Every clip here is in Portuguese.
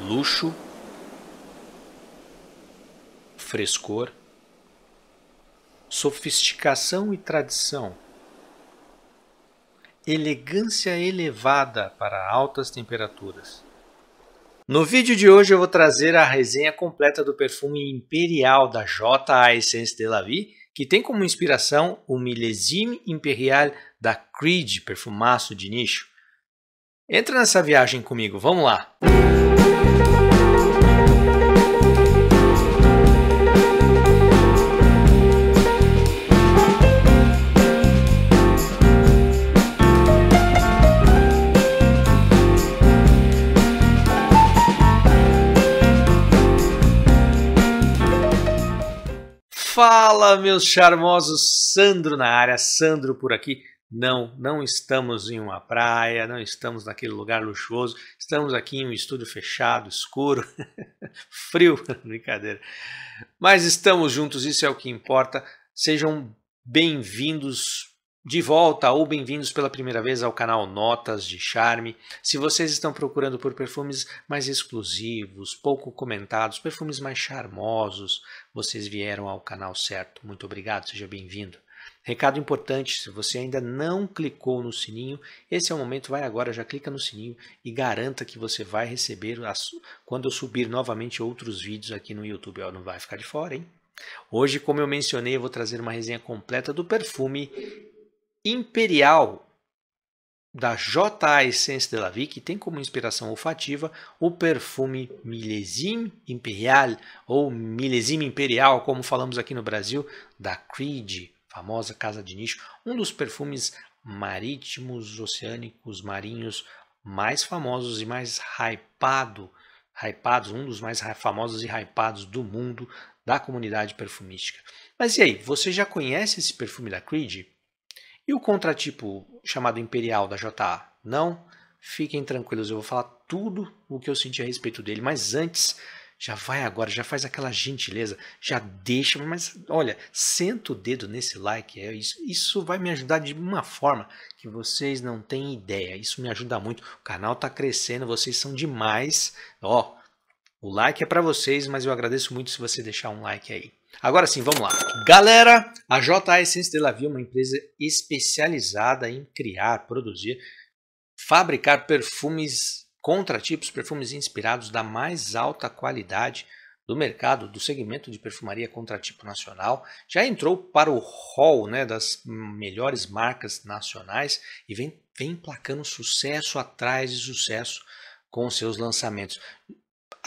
luxo, frescor, sofisticação e tradição, elegância elevada para altas temperaturas. No vídeo de hoje eu vou trazer a resenha completa do perfume imperial da J.A. Essence de la Vie, que tem como inspiração o Millésime Imperial da Creed, perfumaço de nicho. Entra nessa viagem comigo, vamos lá! Música Fala, meus charmosos, Sandro na área, Sandro por aqui. Não, não estamos em uma praia, não estamos naquele lugar luxuoso, estamos aqui em um estúdio fechado, escuro, frio, brincadeira. Mas estamos juntos, isso é o que importa. Sejam bem-vindos de volta ou bem-vindos pela primeira vez ao canal Notas de Charme. Se vocês estão procurando por perfumes mais exclusivos, pouco comentados, perfumes mais charmosos, vocês vieram ao canal certo. Muito obrigado, seja bem-vindo. Recado importante, se você ainda não clicou no sininho, esse é o momento, vai agora, já clica no sininho e garanta que você vai receber as, quando eu subir novamente outros vídeos aqui no YouTube. Ó, não vai ficar de fora, hein? Hoje, como eu mencionei, eu vou trazer uma resenha completa do perfume imperial da J.A. Essence de la Vie, que tem como inspiração olfativa o perfume Millésime Imperial, ou Millésime Imperial, como falamos aqui no Brasil, da Creed, famosa casa de nicho, um dos perfumes marítimos, oceânicos, marinhos mais famosos e mais hypado, hypados, um dos mais famosos e hypados do mundo da comunidade perfumística. Mas e aí, você já conhece esse perfume da Creed? E o contratipo chamado Imperial da JA? Não? Fiquem tranquilos, eu vou falar tudo o que eu senti a respeito dele, mas antes, já vai agora, já faz aquela gentileza, já deixa, mas olha, senta o dedo nesse like, é isso, isso vai me ajudar de uma forma que vocês não têm ideia. Isso me ajuda muito. O canal está crescendo, vocês são demais. Ó, o like é para vocês, mas eu agradeço muito se você deixar um like aí. Agora sim, vamos lá. Galera, a JA Essence de Lavie é uma empresa especializada em criar, produzir, fabricar perfumes contratipos, perfumes inspirados da mais alta qualidade do mercado, do segmento de perfumaria contratipo nacional, já entrou para o hall né, das melhores marcas nacionais e vem, vem placando sucesso atrás de sucesso com seus lançamentos.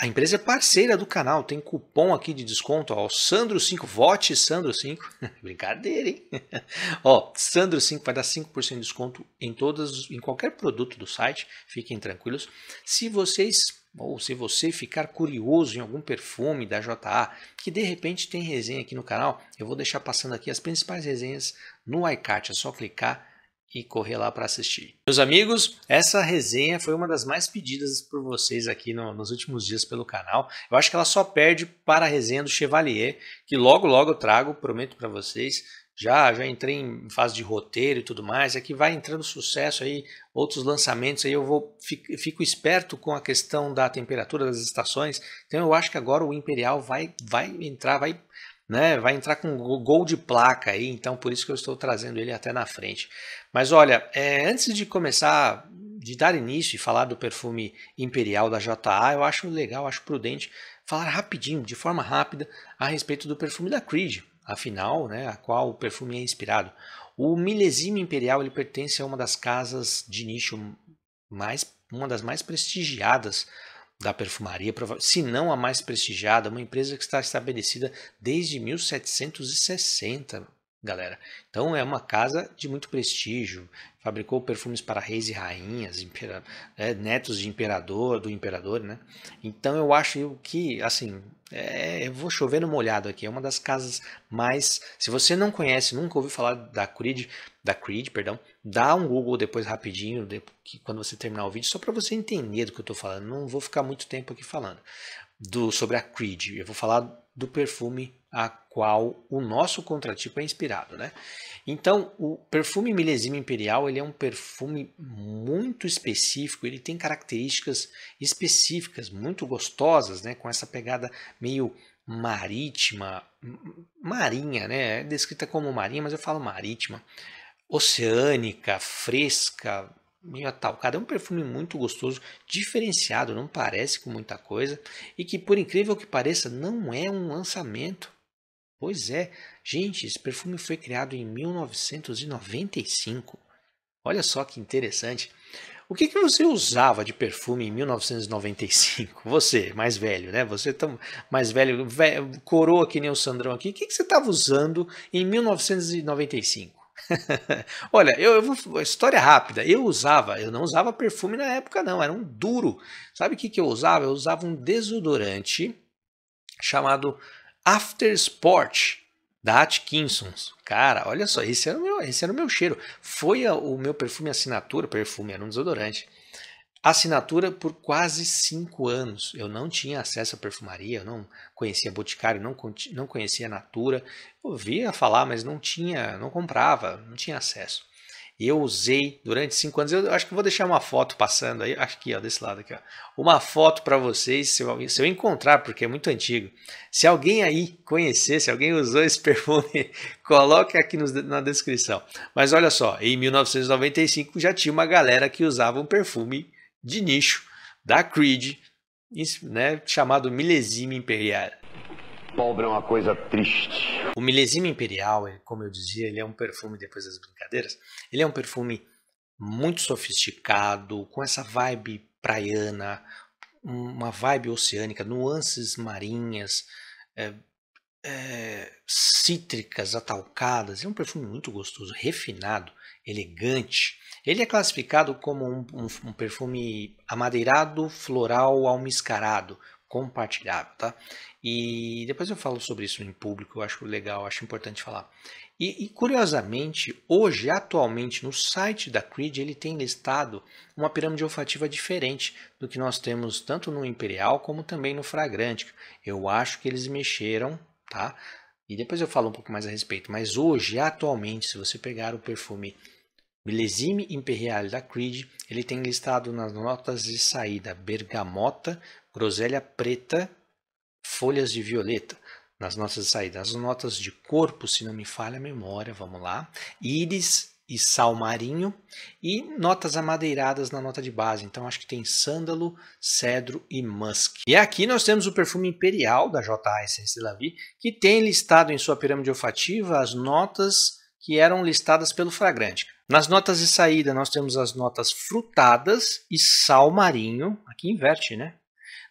A empresa é parceira do canal, tem cupom aqui de desconto, ó, Sandro5, vote Sandro5, brincadeira, hein? ó, Sandro5 vai dar 5% de desconto em todas, em qualquer produto do site, fiquem tranquilos. Se vocês ou se você ficar curioso em algum perfume da JA, que de repente tem resenha aqui no canal, eu vou deixar passando aqui as principais resenhas no iCat, é só clicar e correr lá para assistir. Meus amigos, essa resenha foi uma das mais pedidas por vocês aqui no, nos últimos dias pelo canal. Eu acho que ela só perde para a resenha do Chevalier, que logo logo eu trago, prometo para vocês. Já, já entrei em fase de roteiro e tudo mais. Aqui é que vai entrando sucesso aí, outros lançamentos aí eu vou fico, fico esperto com a questão da temperatura das estações. Então eu acho que agora o Imperial vai vai entrar, vai né? Vai entrar com gol de placa aí, então por isso que eu estou trazendo ele até na frente. Mas olha, é, antes de começar, de dar início e falar do perfume imperial da JA, eu acho legal, acho prudente falar rapidinho, de forma rápida, a respeito do perfume da Creed, afinal, né, a qual o perfume é inspirado. O milésimo imperial ele pertence a uma das casas de nicho mais, uma das mais prestigiadas da perfumaria, se não a mais prestigiada, uma empresa que está estabelecida desde 1760, galera. Então é uma casa de muito prestígio, fabricou perfumes para reis e rainhas, impera, é, netos de imperador, do imperador, né? Então eu acho que, assim, é, eu vou chover no molhado aqui, é uma das casas mais, se você não conhece, nunca ouviu falar da Creed, da Creed, perdão, dá um Google depois rapidinho, depois, quando você terminar o vídeo, só para você entender do que eu estou falando, não vou ficar muito tempo aqui falando do sobre a Creed, eu vou falar do perfume a qual o nosso contratipo é inspirado, né? Então, o perfume milésimo imperial, ele é um perfume muito específico, ele tem características específicas, muito gostosas, né, com essa pegada meio marítima, marinha, né? É descrita como marinha, mas eu falo marítima. Oceânica, fresca, meio atalcada. É um perfume muito gostoso, diferenciado, não parece com muita coisa e que, por incrível que pareça, não é um lançamento. Pois é, gente, esse perfume foi criado em 1995. Olha só que interessante. O que, que você usava de perfume em 1995? Você, mais velho, né? Você tão tá mais velho, velho coroa que nem o Sandrão aqui. O que, que você estava usando em 1995? Olha, eu, eu vou, história rápida. Eu usava, eu não usava perfume na época, não. Era um duro. Sabe o que, que eu usava? Eu usava um desodorante chamado After Sport, da Atkinsons. Cara, olha só, esse era o meu, esse era o meu cheiro. Foi a, o meu perfume assinatura, perfume, era um desodorante. Assinatura por quase cinco anos. Eu não tinha acesso à perfumaria, eu não conhecia Boticário, não, não conhecia Natura. Eu ouvia falar, mas não tinha, não comprava, não tinha acesso eu usei durante cinco anos. Eu acho que vou deixar uma foto passando aí, acho que ó, desse lado aqui, ó. Uma foto para vocês, se eu, se eu, encontrar, porque é muito antigo. Se alguém aí conhecer, se alguém usou esse perfume, coloque aqui na descrição. Mas olha só, em 1995 já tinha uma galera que usava um perfume de nicho da Creed, né, chamado Milesime Imperial. Pobre é uma coisa triste. O Milésimo Imperial, é, como eu dizia, ele é um perfume, depois das brincadeiras, ele é um perfume muito sofisticado, com essa vibe praiana, uma vibe oceânica, nuances marinhas, é, é, cítricas, atalcadas. É um perfume muito gostoso, refinado, elegante. Ele é classificado como um, um, um perfume amadeirado, floral, almiscarado, compartilhável, tá? E depois eu falo sobre isso em público, eu acho legal, eu acho importante falar. E, e, curiosamente, hoje, atualmente, no site da Creed, ele tem listado uma pirâmide olfativa diferente do que nós temos tanto no Imperial como também no Fragrante. Eu acho que eles mexeram, tá? E depois eu falo um pouco mais a respeito. Mas hoje, atualmente, se você pegar o perfume Milesime Imperial da Creed, ele tem listado nas notas de saída bergamota, groselha preta, folhas de violeta. Nas notas de saída, as notas de corpo, se não me falha a memória, vamos lá, íris e sal marinho, e notas amadeiradas na nota de base. Então acho que tem sândalo, cedro e musk. E aqui nós temos o perfume imperial da J.A. Essence Lavi, que tem listado em sua pirâmide olfativa as notas que eram listadas pelo fragrante. Nas notas de saída, nós temos as notas frutadas e sal marinho. Aqui inverte, né?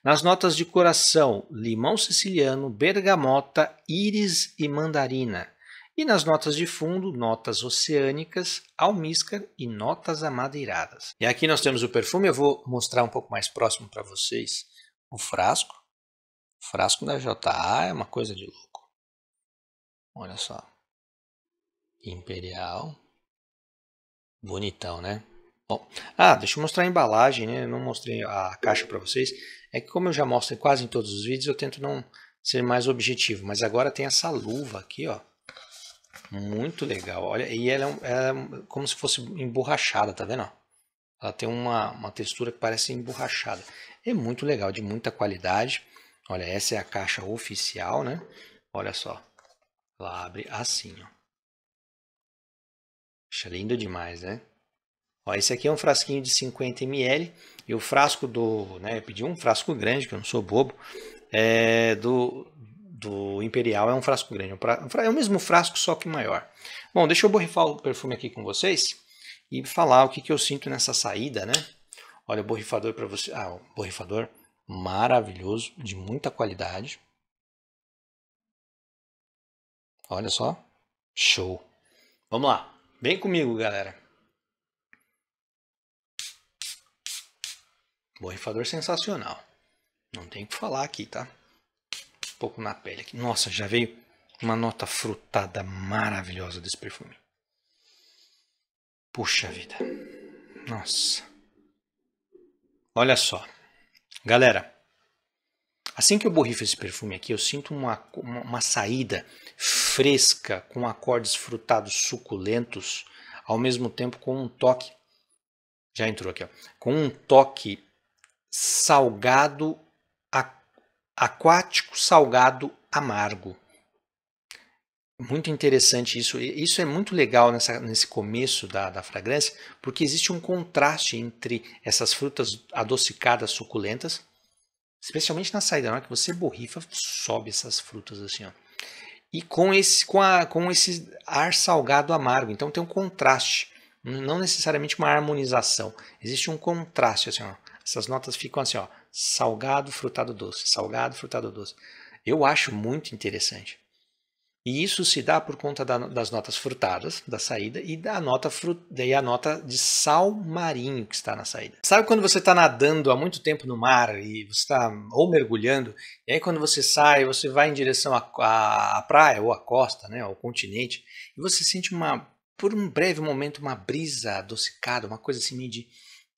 Nas notas de coração, limão siciliano, bergamota, íris e mandarina. E nas notas de fundo, notas oceânicas, almíscar e notas amadeiradas. E aqui nós temos o perfume, eu vou mostrar um pouco mais próximo para vocês o frasco. O frasco da JA é uma coisa de louco. Olha só. Imperial. Bonitão, né? Bom, ah, deixa eu mostrar a embalagem, né? Eu não mostrei a caixa para vocês. É que como eu já mostro quase em todos os vídeos, eu tento não ser mais objetivo. Mas agora tem essa luva aqui, ó. Muito legal. Olha, e ela é, ela é como se fosse emborrachada, tá vendo? Ela tem uma, uma textura que parece emborrachada. É muito legal, de muita qualidade. Olha, essa é a caixa oficial, né? Olha só. Ela abre assim, ó. Puxa, lindo demais, né? Ó, esse aqui é um frasquinho de 50 ml. E o frasco do. Né, eu pedi um frasco grande, que eu não sou bobo. É, do, do Imperial é um frasco grande. É o mesmo frasco, só que maior. Bom, deixa eu borrifar o perfume aqui com vocês e falar o que, que eu sinto nessa saída, né? Olha o borrifador para você. Ah, o borrifador maravilhoso, de muita qualidade. Olha só. Show. Vamos lá. Vem comigo, galera. Borrifador sensacional. Não tem o que falar aqui, tá? Um pouco na pele aqui. Nossa, já veio uma nota frutada maravilhosa desse perfume. Puxa vida. Nossa. Olha só. Galera, Assim que eu borrifo esse perfume aqui, eu sinto uma, uma, saída fresca, com acordes frutados suculentos, ao mesmo tempo com um toque. Já entrou aqui, ó, com um toque salgado, aquático, salgado, amargo. Muito interessante isso. Isso é muito legal nessa, nesse começo da, da fragrância, porque existe um contraste entre essas frutas adocicadas suculentas especialmente na saída, na hora que você borrifa, sobe essas frutas assim, ó. E com esse, com, a, com esse ar salgado amargo, então tem um contraste, não necessariamente uma harmonização. Existe um contraste, assim, ó. Essas notas ficam assim, ó, salgado, frutado, doce, salgado, frutado, doce. Eu acho muito interessante. E isso se dá por conta da, das notas frutadas da saída e da nota frut, daí a nota de sal marinho que está na saída. Sabe quando você está nadando há muito tempo no mar e você está ou mergulhando, e aí quando você sai, você vai em direção à, à, à praia ou à costa, né, ao continente, e você sente uma, por um breve momento, uma brisa adocicada, uma coisa assim meio de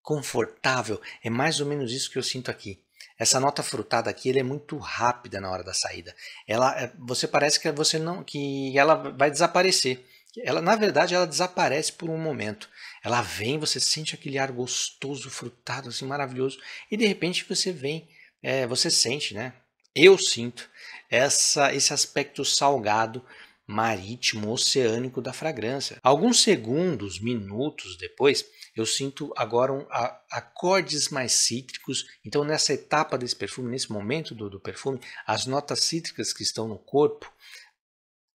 confortável. É mais ou menos isso que eu sinto aqui. Essa nota frutada aqui ele é muito rápida na hora da saída. Ela, eh, você parece que você não, que ela vai desaparecer. Ela, na verdade, ela desaparece por um momento. Ela vem, você sente aquele ar gostoso, frutado, assim maravilhoso, e de repente você vem, é, você sente, né? Eu sinto essa, esse aspecto salgado marítimo oceânico da fragrância. Alguns segundos, minutos depois, eu sinto agora um, a, acordes mais cítricos. Então, nessa etapa desse perfume, nesse momento do, do perfume, as notas cítricas que estão no corpo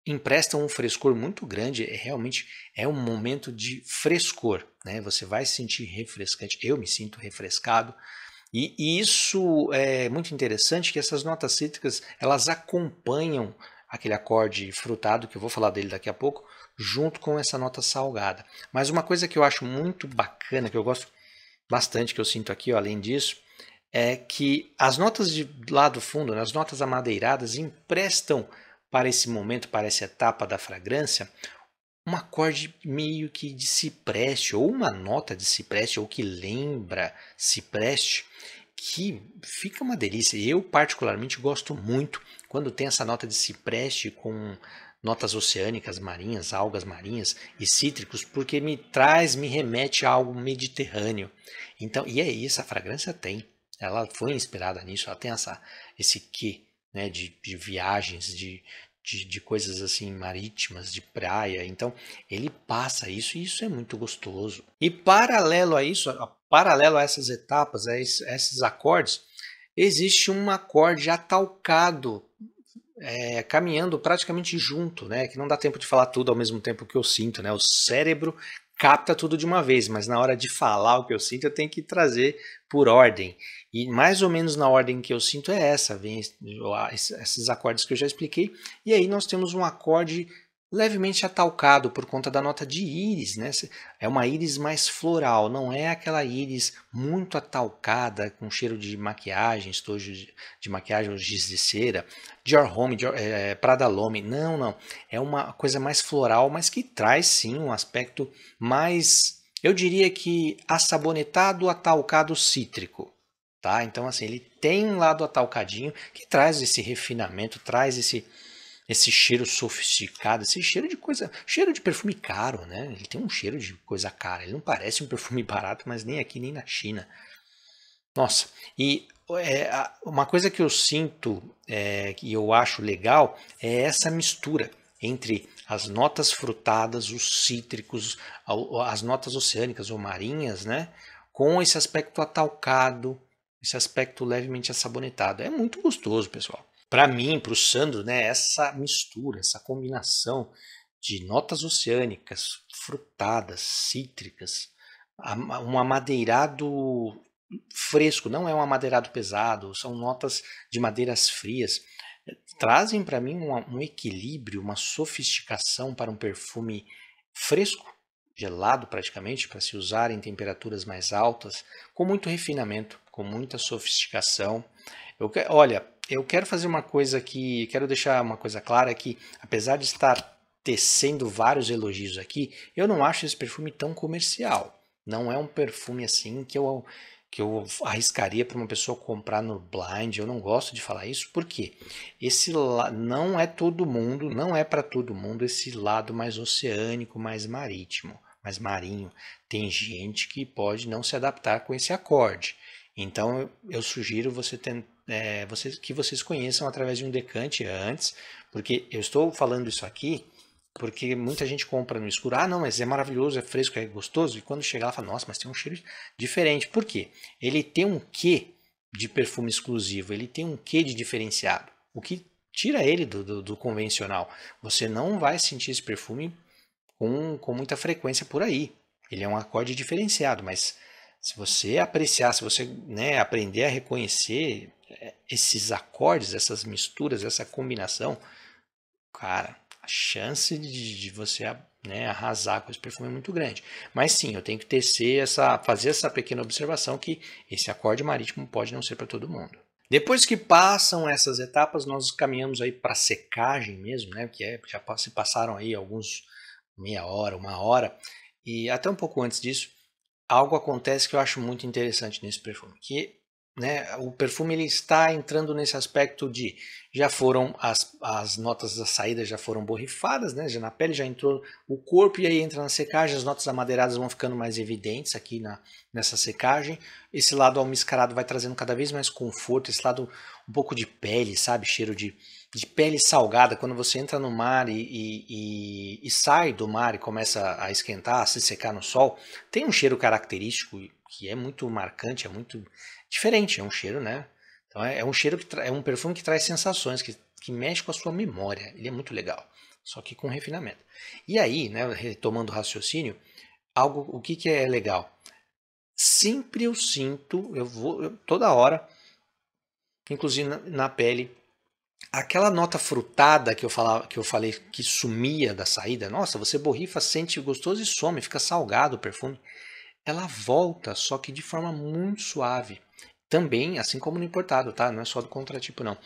emprestam um frescor muito grande. É, realmente é um momento de frescor. Né? Você vai se sentir refrescante. Eu me sinto refrescado. E, e, isso é muito interessante que essas notas cítricas elas acompanham aquele acorde frutado, que eu vou falar dele daqui a pouco, junto com essa nota salgada. Mas uma coisa que eu acho muito bacana, que eu gosto bastante, que eu sinto aqui, ó, além disso, é que as notas de lá do fundo, né, as notas amadeiradas, emprestam para esse momento, para essa etapa da fragrância, um acorde meio que de cipreste, ou uma nota de cipreste, ou que lembra cipreste, que fica uma delícia. Eu, particularmente, gosto muito quando tem essa nota de cipreste com notas oceânicas, marinhas, algas marinhas e cítricos, porque me traz, me remete a algo mediterrâneo. Então, e é isso. A fragrância tem. Ela foi inspirada nisso, ela tem essa, esse quê né, de, de viagens, de, de, de, coisas assim marítimas, de praia. Então ele passa isso e isso é muito gostoso. E paralelo a isso, paralelo a essas etapas, a esses acordes, existe um acorde atalcado, é, caminhando praticamente junto, né? Que não dá tempo de falar tudo ao mesmo tempo que eu sinto, né? O cérebro capta tudo de uma vez, mas na hora de falar o que eu sinto, eu tenho que trazer por ordem. E mais ou menos na ordem que eu sinto é essa, vem esses acordes que eu já expliquei. E aí nós temos um acorde levemente atalcado por conta da nota de íris, né? É uma íris mais floral, não é aquela íris muito atalcada com cheiro de maquiagem, estojo de maquiagem ou giz de cera, Dior Home, Dior, é, é, Prada Lome, não, não. É uma coisa mais floral, mas que traz sim um aspecto mais, eu diria que assabonetado, atalcado, cítrico. Tá? Então, assim, ele tem um lado atalcadinho que traz esse refinamento, traz esse, esse cheiro sofisticado, esse cheiro de coisa, cheiro de perfume caro, né? Ele tem um cheiro de coisa cara, ele não parece um perfume barato, mas nem aqui nem na China. Nossa, e é, uma coisa que eu sinto é, e eu acho legal é essa mistura entre as notas frutadas, os cítricos, as notas oceânicas ou marinhas, né? Com esse aspecto atalcado, esse aspecto levemente assabonetado. É muito gostoso, pessoal para mim, para o Sandro, né, essa mistura, essa combinação de notas oceânicas, frutadas, cítricas, um amadeirado fresco, não é um amadeirado pesado, são notas de madeiras frias, trazem para mim um, um, equilíbrio, uma sofisticação para um perfume fresco, gelado praticamente, para se usar em temperaturas mais altas, com muito refinamento, com muita sofisticação. Eu, olha, eu quero fazer uma coisa aqui, quero deixar uma coisa clara que, apesar de estar tecendo vários elogios aqui, eu não acho esse perfume tão comercial. Não é um perfume assim que eu que eu arriscaria para uma pessoa comprar no blind. Eu não gosto de falar isso porque esse não é todo mundo, não é para todo mundo esse lado mais oceânico, mais marítimo, mais marinho. Tem gente que pode não se adaptar com esse acorde. Então eu sugiro você tentar é, vocês, que vocês conheçam através de um decante antes, porque eu estou falando isso aqui porque muita gente compra no escuro. Ah, não, mas é maravilhoso, é fresco, é gostoso. E quando chegar lá, fala, nossa, mas tem um cheiro diferente. Por quê? Ele tem um quê de perfume exclusivo, ele tem um quê de diferenciado. O que tira ele do, do, do convencional. Você não vai sentir esse perfume com, com muita frequência por aí. Ele é um acorde diferenciado, mas se você apreciar, se você né, aprender a reconhecer, esses acordes, essas misturas, essa combinação, cara, a chance de, de você né, arrasar com esse perfume é muito grande. Mas sim, eu tenho que tecer essa, fazer essa pequena observação que esse acorde marítimo pode não ser para todo mundo. Depois que passam essas etapas, nós caminhamos aí para secagem mesmo, né? Que é, já se passaram aí alguns meia hora, uma hora e até um pouco antes disso, algo acontece que eu acho muito interessante nesse perfume, que né? O perfume ele está entrando nesse aspecto de já foram as, as notas da saída já foram borrifadas, né? Já na pele já entrou o corpo e aí entra na secagem, as notas amadeiradas vão ficando mais evidentes aqui na, nessa secagem. Esse lado almiscarado vai trazendo cada vez mais conforto, esse lado um pouco de pele, sabe? Cheiro de, de pele salgada, quando você entra no mar e, e, e, sai do mar e começa a esquentar, a se secar no sol, tem um cheiro característico que é muito marcante, é muito diferente, é um cheiro, né? Então é, é um cheiro que é um perfume que traz sensações, que, que mexe com a sua memória. Ele é muito legal, só que com refinamento. E aí, né, retomando o raciocínio, algo o que, que é legal? Sempre eu sinto, eu vou eu, toda hora, inclusive na, na pele, aquela nota frutada que eu, falava, que eu falei que sumia da saída, nossa, você borrifa, sente gostoso e some, fica salgado o perfume ela volta, só que de forma muito suave. Também, assim como no importado, tá? Não é só do contratipo, não.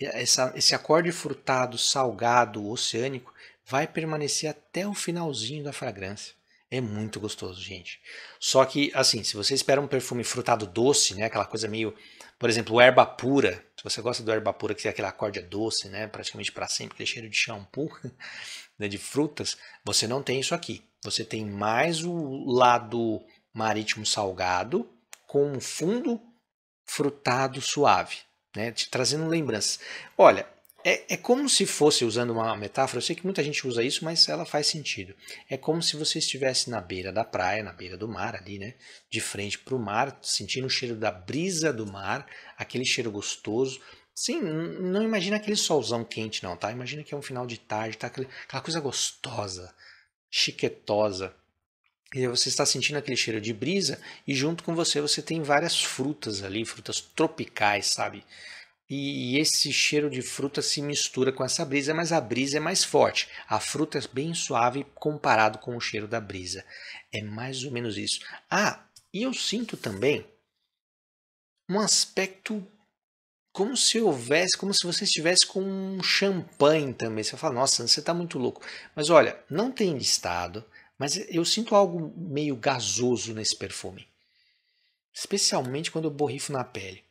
Essa, esse acorde frutado, salgado, oceânico, vai permanecer até o finalzinho da fragrância. É muito gostoso, gente. Só que, assim, se você espera um perfume frutado doce, né? Aquela coisa meio, por exemplo, erva pura. Se você gosta do erva pura, que é aquele acorde é doce, né? Praticamente para sempre, aquele cheiro de shampoo, né? de frutas, você não tem isso aqui. Você tem mais o lado marítimo salgado com um fundo frutado suave, né? te trazendo lembranças. Olha, é, é, como se fosse, usando uma metáfora, eu sei que muita gente usa isso, mas ela faz sentido. É como se você estivesse na beira da praia, na beira do mar ali, né? De frente para o mar, sentindo o cheiro da brisa do mar, aquele cheiro gostoso. Sim, não imagina aquele solzão quente não, tá? Imagina que é um final de tarde, tá? Aquela coisa gostosa, chiquetosa, e você está sentindo aquele cheiro de brisa e junto com você você tem várias frutas ali, frutas tropicais, sabe? E esse cheiro de fruta se mistura com essa brisa, mas a brisa é mais forte. A fruta é bem suave comparado com o cheiro da brisa. É mais ou menos isso. Ah, e eu sinto também um aspecto como se houvesse, como se você estivesse com um champanhe também. Você fala, nossa, você está muito louco. Mas olha, não tem listado, mas eu sinto algo meio gasoso nesse perfume. Especialmente quando eu borrifo na pele.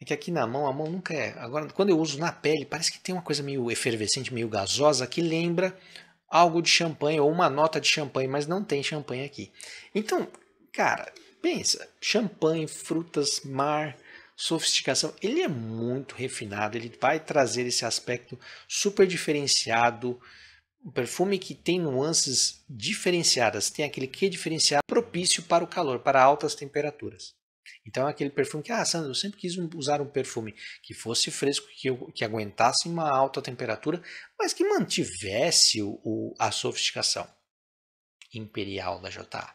É que aqui na mão, a mão nunca é. Agora, quando eu uso na pele, parece que tem uma coisa meio efervescente, meio gasosa, que lembra algo de champanhe ou uma nota de champanhe, mas não tem champanhe aqui. Então, cara, pensa: champanhe, frutas, mar, sofisticação. Ele é muito refinado, ele vai trazer esse aspecto super diferenciado um perfume que tem nuances diferenciadas, tem aquele que é diferenciado propício para o calor, para altas temperaturas. Então é aquele perfume que, ah, Sandra, eu sempre quis usar um perfume que fosse fresco, que, eu, que aguentasse uma alta temperatura, mas que mantivesse o, o a sofisticação imperial da JA.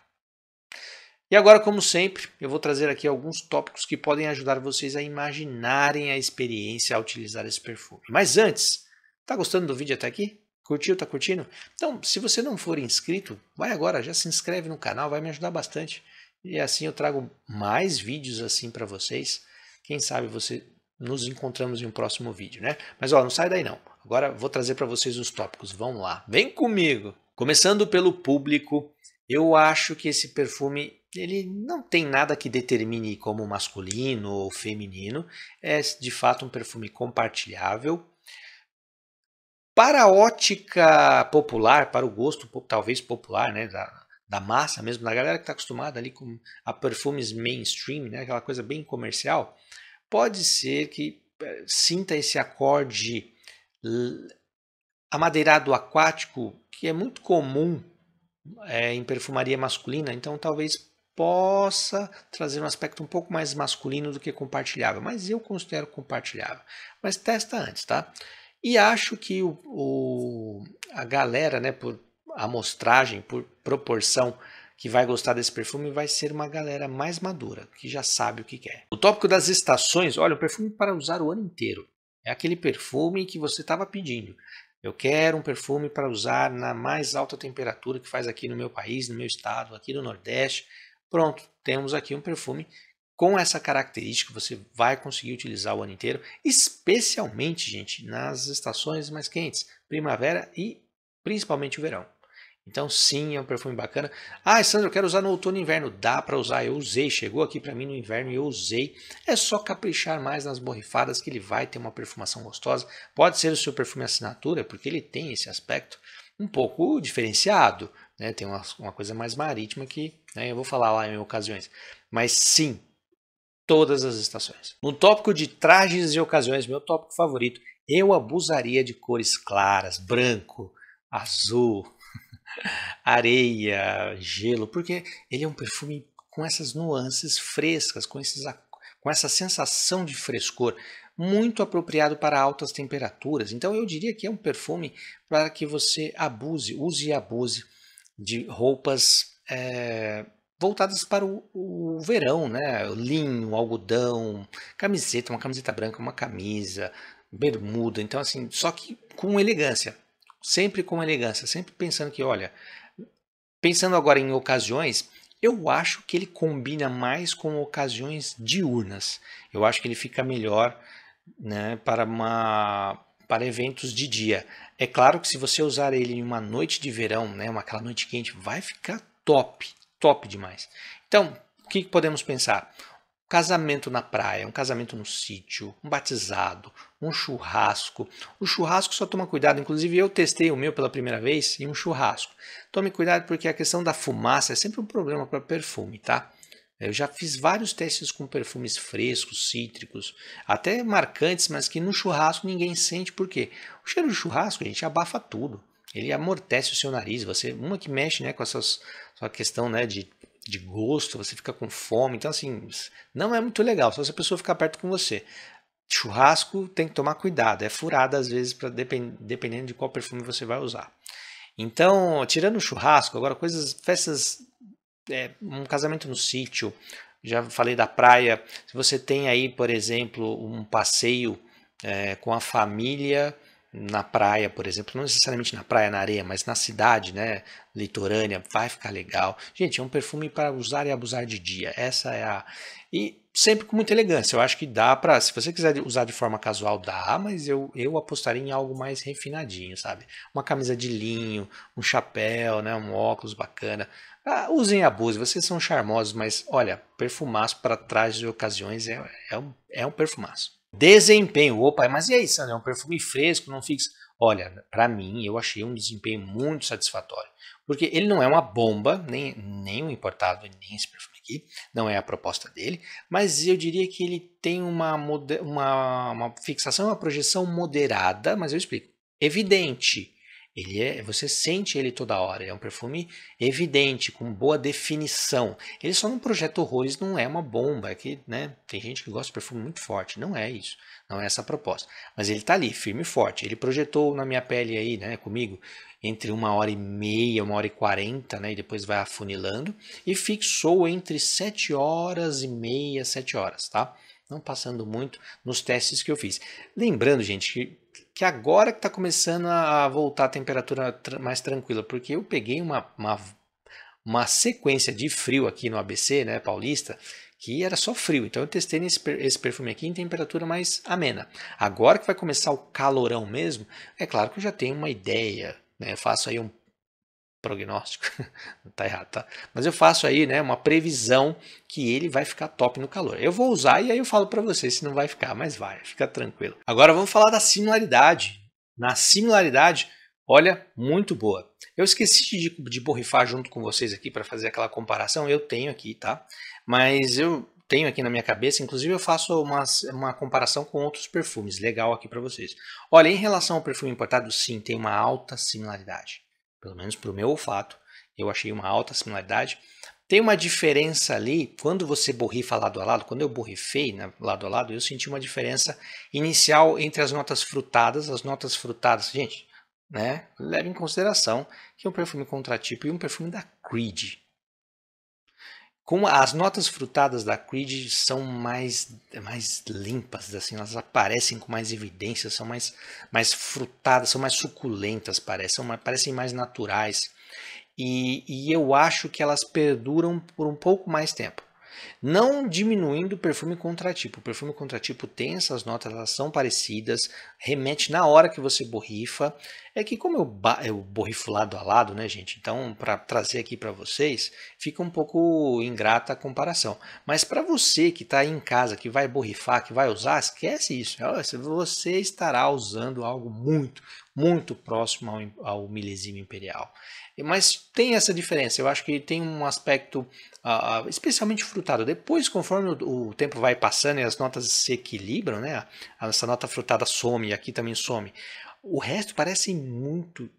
E agora, como sempre, eu vou trazer aqui alguns tópicos que podem ajudar vocês a imaginarem a experiência a utilizar esse perfume. Mas antes, tá gostando do vídeo até aqui? Curtiu? Tá curtindo? Então, se você não for inscrito, vai agora, já se inscreve no canal, vai me ajudar bastante. E assim eu trago mais vídeos assim para vocês. Quem sabe você nos encontramos em um próximo vídeo, né? Mas ó, não sai daí não. Agora vou trazer para vocês os tópicos. Vamos lá. Vem comigo. Começando pelo público, eu acho que esse perfume ele não tem nada que determine como masculino ou feminino. É de fato um perfume compartilhável para a ótica popular, para o gosto talvez popular, né, da, da massa mesmo, da galera que está acostumada ali com a perfumes mainstream, né, aquela coisa bem comercial, pode ser que eh, sinta esse acorde amadeirado aquático que é muito comum é, em perfumaria masculina, então talvez possa trazer um aspecto um pouco mais masculino do que compartilhável, mas eu considero compartilhável. Mas testa antes, tá? E acho que o, o, a galera, né, por amostragem, por proporção, que vai gostar desse perfume vai ser uma galera mais madura, que já sabe o que quer. O tópico das estações, olha, o perfume para usar o ano inteiro. É aquele perfume que você estava pedindo. Eu quero um perfume para usar na mais alta temperatura que faz aqui no meu país, no meu estado, aqui no Nordeste. Pronto, temos aqui um perfume com essa característica você vai conseguir utilizar o ano inteiro, especialmente, gente, nas estações mais quentes, primavera e principalmente o verão. Então, sim, é um perfume bacana. Ah, Sandra, eu quero usar no outono e inverno. Dá para usar, eu usei. Chegou aqui para mim no inverno e eu usei. É só caprichar mais nas borrifadas que ele vai ter uma perfumação gostosa. Pode ser o seu perfume assinatura, porque ele tem esse aspecto um pouco diferenciado. Né? Tem uma, uma coisa mais marítima que né, eu vou falar lá em ocasiões. Mas sim, todas as estações. No tópico de trajes e ocasiões, meu tópico favorito, eu abusaria de cores claras, branco, azul, areia, gelo, porque ele é um perfume com essas nuances frescas, com, esses, com essa sensação de frescor, muito apropriado para altas temperaturas. Então eu diria que é um perfume para que você abuse, use e abuse de roupas é, voltadas para o, o verão, né? linho, algodão, camiseta, uma camiseta branca, uma camisa, bermuda. Então, assim, só que com elegância. Sempre com elegância. Sempre pensando que, olha, pensando agora em ocasiões, eu acho que ele combina mais com ocasiões diurnas. Eu acho que ele fica melhor né, para, uma, para eventos de dia. É claro que se você usar ele em uma noite de verão, né, uma, aquela noite quente, vai ficar top top demais. Então, o que podemos pensar? casamento na praia, um casamento no sítio, um batizado, um churrasco. O churrasco só toma cuidado, inclusive eu testei o meu pela primeira vez em um churrasco. Tome cuidado porque a questão da fumaça é sempre um problema para perfume, tá? Eu já fiz vários testes com perfumes frescos, cítricos, até marcantes, mas que no churrasco ninguém sente, por quê? O cheiro do churrasco, gente, abafa tudo. Ele amortece o seu nariz. Você, uma que mexe, né, com essa sua questão, né, de, de gosto, você fica com fome. Então, assim, não é muito legal. Só se a pessoa ficar perto com você. Churrasco tem que tomar cuidado. É furada às vezes, pra, dependendo de qual perfume você vai usar. Então, tirando o churrasco, agora coisas, festas, é, um casamento no sítio, já falei da praia. Se você tem aí, por exemplo, um passeio é, com a família na praia, por exemplo, não necessariamente na praia, na areia, mas na cidade, né, litorânea, vai ficar legal. Gente, é um perfume para usar e abusar de dia. Essa é a e sempre com muita elegância. Eu acho que dá para, se você quiser usar de forma casual, dá, mas eu, eu apostaria em algo mais refinadinho, sabe? Uma camisa de linho, um chapéu, né, um óculos bacana. Ah, usem e abusem, vocês são charmosos, mas olha, perfumaço para trás de ocasiões é, é, um, é um perfumaço. Desempenho. Opa, mas e aí, Sandra? É um perfume fresco, não fixa. Olha, para mim, eu achei um desempenho muito satisfatório. Porque ele não é uma bomba, nem, nem um importado, nem esse perfume aqui, não é a proposta dele, mas eu diria que ele tem uma, uma, uma fixação, uma projeção moderada, mas eu explico, evidente. Ele é, você sente ele toda hora. Ele é um perfume evidente, com boa definição. Ele só não projeta horrores, não é uma bomba. É que, né, tem gente que gosta de perfume muito forte. Não é isso. Não é essa a proposta. Mas ele está ali, firme e forte. Ele projetou na minha pele aí, né, comigo, entre uma hora e meia, uma hora e quarenta, né, e depois vai afunilando. E fixou entre sete horas e meia, sete horas, tá? Não passando muito nos testes que eu fiz. Lembrando, gente, que que agora que está começando a voltar a temperatura mais tranquila, porque eu peguei uma, uma, uma, sequência de frio aqui no ABC, né, paulista, que era só frio. Então eu testei esse, esse perfume aqui em temperatura mais amena. Agora que vai começar o calorão mesmo, é claro que eu já tenho uma ideia, né, faço aí um prognóstico, tá errado, tá? Mas eu faço aí, né, uma previsão que ele vai ficar top no calor. Eu vou usar e aí eu falo para vocês se não vai ficar, mas vai, fica tranquilo. Agora vamos falar da similaridade. Na similaridade, olha, muito boa. Eu esqueci de, de borrifar junto com vocês aqui para fazer aquela comparação, eu tenho aqui, tá? Mas eu tenho aqui na minha cabeça, inclusive eu faço uma, uma comparação com outros perfumes, legal aqui para vocês. Olha, em relação ao perfume importado, sim, tem uma alta similaridade pelo menos para o meu olfato, eu achei uma alta similaridade. Tem uma diferença ali, quando você borrifa lado a lado, quando eu borrifei né, lado a lado, eu senti uma diferença inicial entre as notas frutadas, as notas frutadas, gente, né, leve em consideração que é um perfume contratipo e um perfume da Creed, como as notas frutadas da Creed são mais, mais limpas, assim, elas aparecem com mais evidência, são mais, mais frutadas, são mais suculentas, parecem, mais, parecem mais naturais. E, e eu acho que elas perduram por um pouco mais tempo. Não diminuindo o perfume contratipo. O perfume contratipo tem essas notas, elas são parecidas, remete na hora que você borrifa, é que como eu, eu borrifo lado a lado, né, gente? Então, para trazer aqui para vocês, fica um pouco ingrata a comparação. Mas para você que está em casa, que vai borrifar, que vai usar, esquece isso. É, você estará usando algo muito, muito próximo ao, ao milésimo imperial. Mas tem essa diferença. Eu acho que tem um aspecto Uh, especialmente frutado. Depois, conforme o, o, tempo vai passando e as notas se equilibram, né? Essa nota frutada some, aqui também some. O resto parecem muito.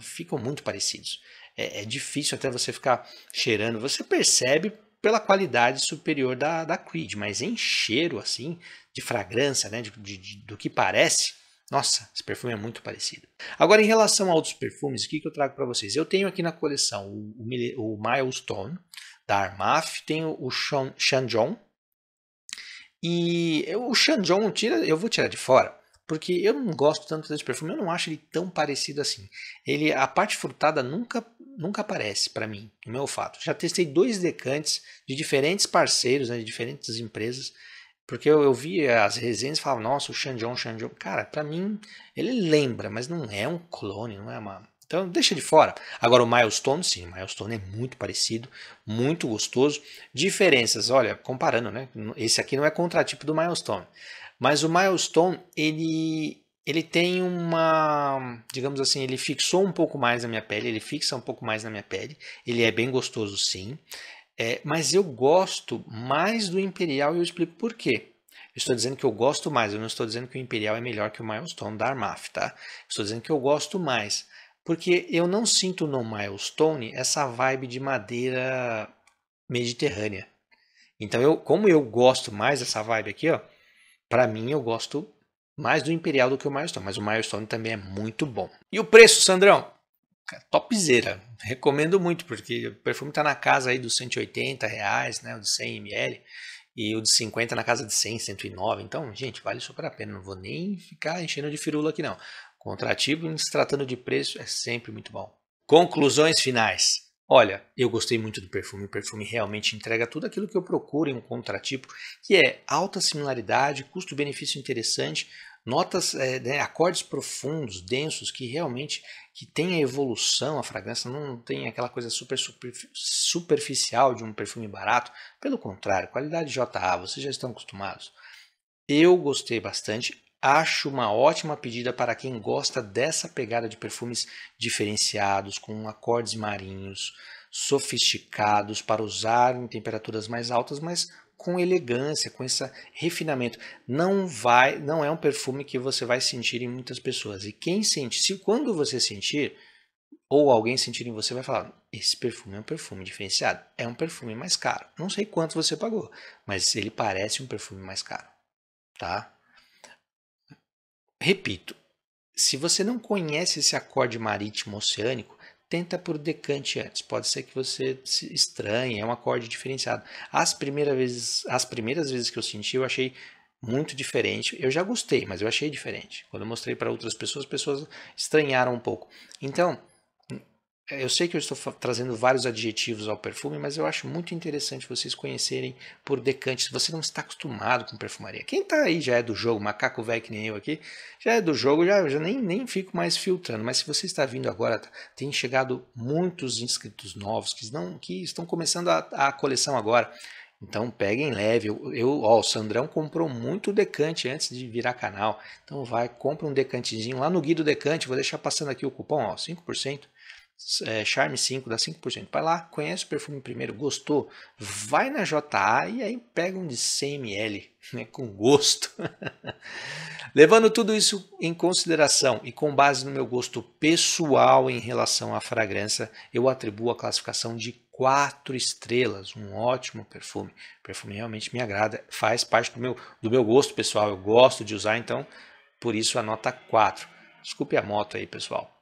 ficam muito parecidos. É, é, difícil até você ficar cheirando. Você percebe pela qualidade superior da, da Creed, mas em cheiro, assim, de fragrância, né? De, de, de, do que parece. Nossa, esse perfume é muito parecido. Agora, em relação a outros perfumes, o que, que eu trago para vocês? Eu tenho aqui na coleção o, o, o Milestone da Armaf, tenho o Shanjong, e o Shanjong, tira, eu vou tirar de fora, porque eu não gosto tanto desse perfume, eu não acho ele tão parecido assim. Ele a parte frutada nunca nunca aparece para mim, no meu olfato. Já testei dois decantes de diferentes parceiros, né, de diferentes empresas, porque eu, eu vi as resenhas e falava, nossa, o Xandion, Xandion. Cara, para mim, ele lembra, mas não é um clone, não é uma. Então, deixa de fora. Agora, o Milestone, sim, o Milestone é muito parecido, muito gostoso. Diferenças, olha, comparando, né? Esse aqui não é contratipo do Milestone. Mas o milestone, ele, ele tem uma, digamos assim, ele fixou um pouco mais na minha pele, ele fixa um pouco mais na minha pele, ele é bem gostoso sim, é, mas eu gosto mais do Imperial e eu explico por quê. Eu estou dizendo que eu gosto mais, eu não estou dizendo que o Imperial é melhor que o Milestone da Armaf, tá? estou dizendo que eu gosto mais, porque eu não sinto no Milestone essa vibe de madeira mediterrânea. Então, eu, como eu gosto mais dessa vibe aqui, ó, para mim, eu gosto mais do Imperial do que o Milestone, mas o Milestone também é muito bom. E o preço, Sandrão? Topzera. Recomendo muito, porque o perfume está na casa aí dos 180 reais, né? O de 100 ml. E o de 50 na casa de 100, 109. Então, gente, vale super a pena. Não vou nem ficar enchendo de firula aqui, não. Contrativo, se tratando de preço, é sempre muito bom. Conclusões finais. Olha, eu gostei muito do perfume. O perfume realmente entrega tudo aquilo que eu procuro em um contratipo, que é alta similaridade, custo-benefício interessante, notas, é, né, acordes profundos, densos, que realmente que tem a evolução, a fragrância não tem aquela coisa super, super superficial de um perfume barato. Pelo contrário, qualidade JA, vocês já estão acostumados. Eu gostei bastante. Acho uma ótima pedida para quem gosta dessa pegada de perfumes diferenciados, com acordes marinhos, sofisticados, para usar em temperaturas mais altas, mas com elegância, com esse refinamento. Não vai, não é um perfume que você vai sentir em muitas pessoas. E quem sente, se quando você sentir, ou alguém sentir em você vai falar: esse perfume é um perfume diferenciado, é um perfume mais caro. Não sei quanto você pagou, mas ele parece um perfume mais caro, tá? Repito, se você não conhece esse acorde marítimo oceânico, tenta por decante antes. Pode ser que você se estranhe, é um acorde diferenciado. As primeiras vezes, as primeiras vezes que eu senti, eu achei muito diferente. Eu já gostei, mas eu achei diferente. Quando eu mostrei para outras pessoas, as pessoas estranharam um pouco. Então, eu sei que eu estou trazendo vários adjetivos ao perfume, mas eu acho muito interessante vocês conhecerem por decante, se você não está acostumado com perfumaria. Quem está aí já é do jogo, macaco velho que nem eu aqui, já é do jogo, já, já nem, nem fico mais filtrando. Mas se você está vindo agora, tá, tem chegado muitos inscritos novos que, não, que estão começando a, a coleção agora. Então peguem leve. Eu, eu, ó, o Sandrão comprou muito decante antes de virar canal. Então vai, compra um decantezinho lá no Guia do Decante. Vou deixar passando aqui o cupom, ó, 5% é, Charme 5, dá 5%. Vai lá, conhece o perfume primeiro, gostou, vai na JA e aí pega um de 100ml, né, com gosto. Levando tudo isso em consideração e com base no meu gosto pessoal em relação à fragrância, eu atribuo a classificação de 4 estrelas, um ótimo perfume. O perfume realmente me agrada, faz parte do meu, do meu gosto pessoal, eu gosto de usar, então por isso a nota 4. Desculpe a moto aí, pessoal.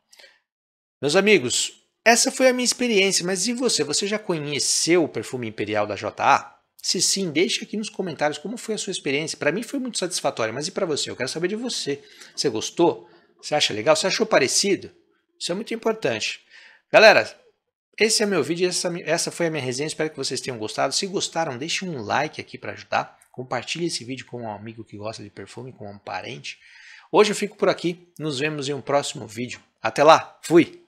Meus amigos, essa foi a minha experiência, mas e você? Você já conheceu o perfume imperial da JA? Se sim, deixe aqui nos comentários como foi a sua experiência. Para mim foi muito satisfatória, mas e para você? Eu quero saber de você. Você gostou? Você acha legal? Você achou parecido? Isso é muito importante. Galera, esse é meu vídeo, essa, essa foi a minha resenha, espero que vocês tenham gostado. Se gostaram, deixe um like aqui para ajudar. Compartilhe esse vídeo com um amigo que gosta de perfume, com um parente. Hoje eu fico por aqui, nos vemos em um próximo vídeo. Até lá, fui!